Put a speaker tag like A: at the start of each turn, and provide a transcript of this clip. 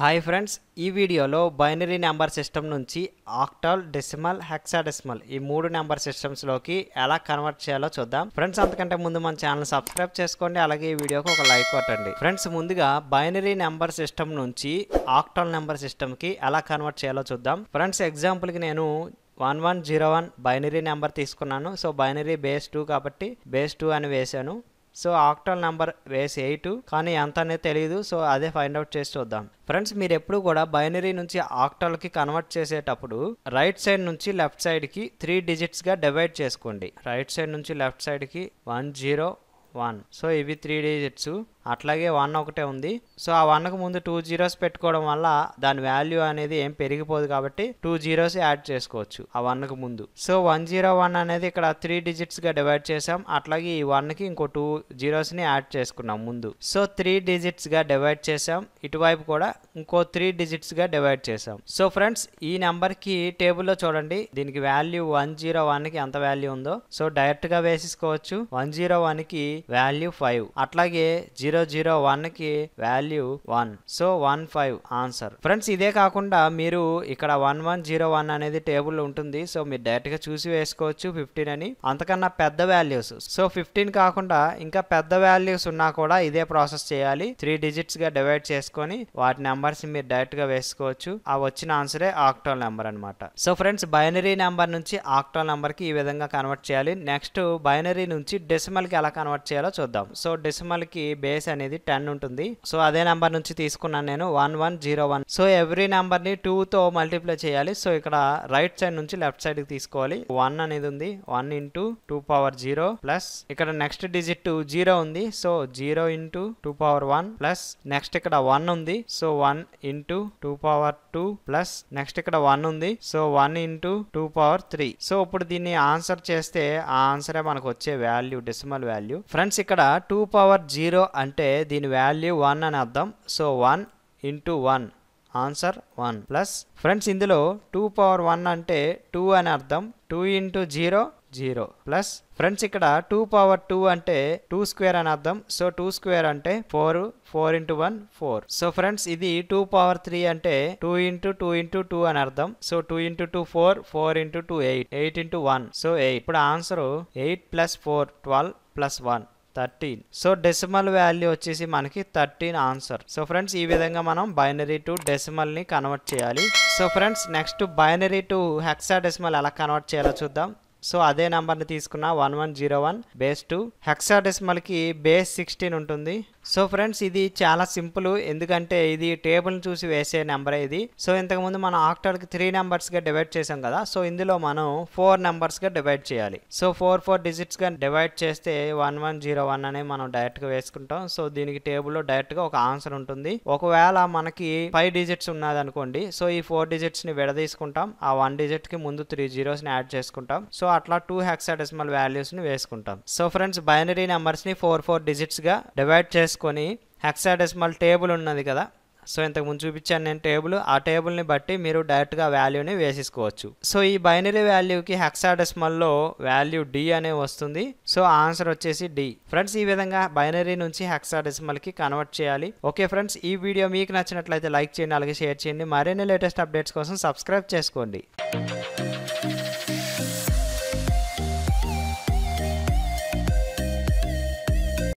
A: hi friends ఈ వీడియోలో binary number system నుంచి ఆక్టల్ డెసిమల్ హెక్సాడెసిమల్ ఈ మూడు నెంబర్ సిస్టమ్స్లోకి ఎలా కన్వర్ట్ చేయాలో చూద్దాం ఫ్రెండ్స్ అంతకంటే ముందు మన ఛానల్ సబ్స్క్రైబ్ చేసుకోండి అలాగే ఈ వీడియోకి ఒక లైక్ కొట్టండి ఫ్రెండ్స్ ముందుగా బైనరీ నెంబర్ సిస్టమ్ నుంచి ఆక్టల్ నెంబర్ సిస్టమ్కి ఎలా కన్వర్ట్ చేయాలో చూద్దాం ఫ్రెండ్స్ ఎగ్జాంపుల్కి నేను one one zero one binary number తీసుకున్నాను సో బైనరీ బేస్ టూ కాబట్టి బేస్ టూ అని వేశాను so octal number base eight కానీ ఎంత అనేది తెలియదు సో అదే ఫైండ్ అవుట్ చేసి చూద్దాం ఫ్రెండ్స్ మీరు ఎప్పుడు కూడా బైనరీ నుంచి ఆక్టల్కి కన్వర్ట్ చేసేటప్పుడు రైట్ సైడ్ నుంచి లెఫ్ట్ సైడ్కి త్రీ డిజిట్స్గా డివైడ్ చేసుకోండి రైట్ సైడ్ నుంచి లెఫ్ట్ సైడ్కి వన్ జీరో వన్ సో ఇవి త్రీ డిజిట్స్ అట్లాగే వన్ ఒకటే ఉంది సో ఆ వన్కు ముందు టూ జీరోస్ పెట్టుకోవడం వల్ల దాని వాల్యూ అనేది ఏం పెరిగిపోదు కాబట్టి టూ జీరోస్ యాడ్ చేసుకోవచ్చు ఆ వన్కు ముందు సో వన్ జీరో వన్ అనేది ఇక్కడ త్రీ డిజిట్స్గా డివైడ్ చేసాం అట్లాగే ఈ వన్కి ఇంకో టూ జీరోస్ని యాడ్ చేసుకున్నాం ముందు సో త్రీ డిజిట్స్గా డివైడ్ చేసాం ఇటువైపు కూడా ఇంకో త్రీ డిజిట్స్గా డివైడ్ చేసాం సో ఫ్రెండ్స్ ఈ నెంబర్కి టేబుల్లో చూడండి దీనికి వాల్యూ వన్ జీరో వన్కి ఎంత వాల్యూ ఉందో సో డైరెక్ట్గా వేసేసుకోవచ్చు వన్ జీరో వన్కి వాల్యూ ఫైవ్ అట్లాగే జీరో జీరో జీరో కి value one so one five answer friends ఇదే కాకుండా మీరు ఇక్కడ వన్ వన్ జీరో వన్ అనేది టేబుల్ ఉంటుంది సో మీరు డైరెక్ట్ గా చూసి వేసుకోవచ్చు ఫిఫ్టీన్ అని అంతకన్నా పెద్ద వాల్యూస్ సో ఫిఫ్టీన్ కాకుండా ఇంకా పెద్ద వాల్యూస్ ఉన్నా కూడా ఇదే ప్రాసెస్ చేయాలి త్రీ డిజిట్స్ గా డివైడ్ చేసుకొని వాటి నెంబర్స్ మీరు డైరెక్ట్ గా వేసుకోవచ్చు ఆ వచ్చిన ఆన్సరే ఆక్టోల్ నెంబర్ అనమాట సో ఫ్రెండ్స్ బైనరీ నెంబర్ నుంచి ఆక్టోల్ నెంబర్ కి ఈ విధంగా కన్వర్ట్ చేయాలి నెక్స్ట్ బైనరీ నుంచి కి ఎలా కన్వర్ట్ చేయాలో చూద్దాం సో కి బేస్ అనేది టెన్ ఉంటుంది సో అదే నెంబర్ నుంచి తీసుకున్నాను నేను one one zero one so every నెంబర్ని టూతో మల్టిప్లై చేయాలి సో ఇక్కడ రైట్ సైడ్ నుంచి లెఫ్ట్ సైడ్ కి తీసుకోవాలి వన్ అనేది ఉంది one into two power zero plus ఇక్కడ నెక్స్ట్ డిజిట్ జీరో ఉంది so zero into two power one plus next ఇక్కడ వన్ ఉంది so one into two power two plus next ఇక్కడ వన్ ఉంది so one into two power three so ఇప్పుడు దీన్ని answer చేస్తే ఆ ఆన్సరే మనకు వచ్చే వాల్యూ డెసిమల్ వాల్యూ ఫ్రెండ్స్ ఇక్కడ టూ పవర్ జీరో అంటే అంటే దీని వాల్యూ వన్ అని అర్థం so one into one answer one plus friends ఇందులో టూ పవర్ వన్ అంటే టూ అని అర్థం two into zero zero plus friends ఇక్కడ టూ పవర్ టూ అంటే టూ స్క్వేర్ అని అర్థం సో టూ స్క్వేర్ అంటే four four into one four so friends ఇది టూ పవర్ త్రీ అంటే two into two into two అని అర్థం so two into two four four into two eight eight into one so eight ఇప్పుడు answer eight plus four twelve plus one thirteen so decimal value వచ్చేసి మనకి thirteen answer so friends ఈ విధంగా మనం binary to ని convert చేయాలి so friends next binary to hexadecimal ఎలా convert చేయాలో చూద్దాం సో అదే నంబర్ని తీసుకున్న one one zero one base two హెక్సా డెసిమల్కి బేస్ సిక్స్టీన్ ఉంటుంది సో ఫ్రెండ్స్ ఇది చాలా సింపుల్ ఎందుకంటే ఇది టేబుల్ని చూసి వేసే నెంబర్ ఇది సో ఇంతకుముందు మనం కి త్రీ నెంబర్స్గా డివైడ్ చేసాం కదా సో ఇందులో మనం ఫోర్ నెంబర్స్గా డివైడ్ చేయాలి సో ఫోర్ ఫోర్ డిజిట్స్గా డివైడ్ చేస్తే వన్ వన్ జీరో వన్ అనే మనం డైరెక్ట్గా వేసుకుంటాం సో దీనికి టేబుల్లో డైరెక్ట్గా ఒక ఆన్సర్ ఉంటుంది ఒకవేళ మనకి ఫైవ్ డిజిట్స్ ఉన్నది అనుకోండి సో ఈ ఫోర్ డిజిట్స్ని విడదీసుకుంటాం ఆ వన్ డిజిట్కి ముందు త్రీ జీరోస్ని యాడ్ చేసుకుంటాం సో అట్లా టూ హెక్సాడెసిమల్ వాల్యూస్ని వేసుకుంటాం సో ఫ్రెండ్స్ బైనరీ నెంబర్స్ని ఫోర్ ఫోర్ డిజిట్స్గా డివైడ్ చేసుకుంటాం చేసుకొని హెక్సాడెసిమల్ టేబుల్ ఉన్నది కదా సో ఇంతకుముందు చూపించాను నేను టేబుల్ ఆ టేబుల్ని బట్టి మీరు డైరెక్ట్గా వాల్యూని వేసేసుకోవచ్చు సో ఈ బైనరీ వాల్యూకి హెక్సాడెసిమల్లో వాల్యూ డి అనే వస్తుంది సో ఆన్సర్ వచ్చేసి డి ఫ్రెండ్స్ ఈ విధంగా బైనరీ నుంచి హెక్సాడెసిమల్కి కన్వర్ట్ చేయాలి ఓకే ఫ్రెండ్స్ ఈ వీడియో మీకు నచ్చినట్లయితే లైక్ చేయండి అలాగే షేర్ చేయండి మరిన్ని లేటెస్ట్ అప్డేట్స్ కోసం సబ్స్క్రైబ్ చేసుకోండి